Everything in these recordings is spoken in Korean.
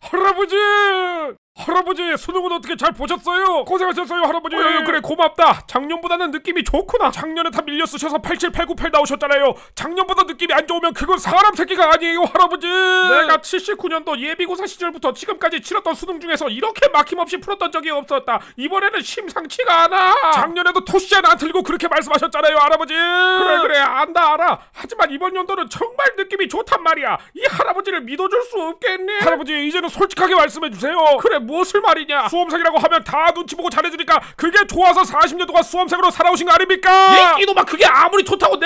할아버지! 할아버지 수능은 어떻게 잘 보셨어요? 고생하셨어요 할아버지 어, 예, 예. 그래 고맙다 작년보다는 느낌이 좋구나 작년에 다 밀려 쓰셔서 87898 나오셨잖아요 작년보다 느낌이 안 좋으면 그건 사람 새끼가 아니에요 할아버지 내가 79년도 예비고사 시절부터 지금까지 치렀던 수능 중에서 이렇게 막힘없이 풀었던 적이 없었다 이번에는 심상치가 않아 작년에도 토시 하나 안 틀리고 그렇게 말씀하셨잖아요 할아버지 그래 그래 안다 알아 하지만 이번 연도는 정말 느낌이 좋단 말이야 이 할아버지를 믿어줄 수 없겠니? 할아버지 이제는 솔직하게 말씀해주세요 그래 뭐 무엇을 말이냐 수험생이라고 하면 다 눈치 보고 잘해주니까 그게 좋아서 40년 동안 수험생으로 살아오신 거 아닙니까? 예? 이놈아 그게 아무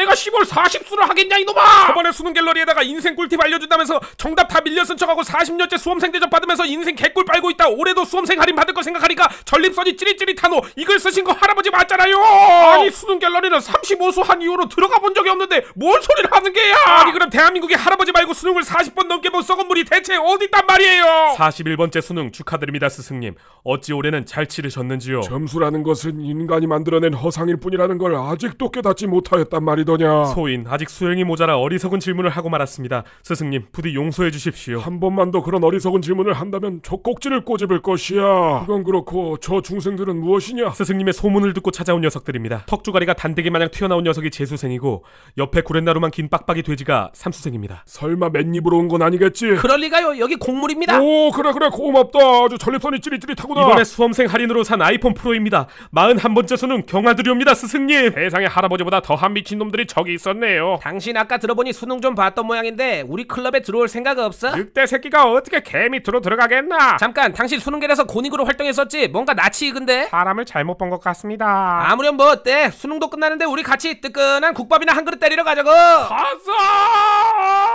내가 10월 40수를 하겠냐 이놈아 저번에 수능 갤러리에다가 인생 꿀팁 알려준다면서 정답 다 밀려쓴 척하고 40년째 수험생 대접 받으면서 인생 개꿀 빨고 있다 올해도 수험생 할인 받을 거 생각하니까 전립선이 찌릿찌릿하노 이걸 쓰신 거 할아버지 맞잖아요 아니 수능 갤러리는 35수 한 이후로 들어가 본 적이 없는데 뭔 소리를 하는 게야 아니 그럼 대한민국의 할아버지 말고 수능을 40번 넘게 본 썩은 물이 대체 어디 단 말이에요 41번째 수능 축하드립니다 스승님 어찌 올해는 잘 치르셨는지요 점수라는 것은 인간이 만들어낸 허상일 뿐이라는 걸 아직도 깨닫지 못하였단 말이다 정냐 소인 아직 수행이 모자라 어리석은 질문을 하고 말았습니다. 스승님 부디 용서해 주십시오. 한 번만 더 그런 어리석은 질문을 한다면 저 꼭지를 꼬집을 것이야. 그건 그렇고 저 중생들은 무엇이냐? 스승님의 소문을 듣고 찾아온 녀석들입니다. 턱주가리가 단대기 마냥 튀어나온 녀석이 재수생이고 옆에 구렛나루만 긴 빡빡이 돼지가 삼수생입니다. 설마 맨입으로 온 건 아니겠지? 그럴 리가요. 여기 곡물입니다. 오 그래 그래 고맙다. 아주 전립선이 찌릿찌릿하구나. 이번에 수험생 할인으로 산 아이폰 프로입니다. 41번째 수능 경화드리옵니다 스승님. 세상에 할아버지보다 더 한 미친놈 놈들이 저기 있었네요. 당신 아까 들어보니 수능 좀 봤던 모양인데 우리 클럽에 들어올 생각 없어? 늑대 새끼가 어떻게 개 밑으로 들어가겠나? 잠깐 당신 수능계라서 고닉으로 활동했었지 뭔가 낯이 익은데 사람을 잘못 본 것 같습니다. 아무렴 뭐 어때? 수능도 끝나는데 우리 같이 뜨끈한 국밥이나 한 그릇 때리러 가자고. 가자!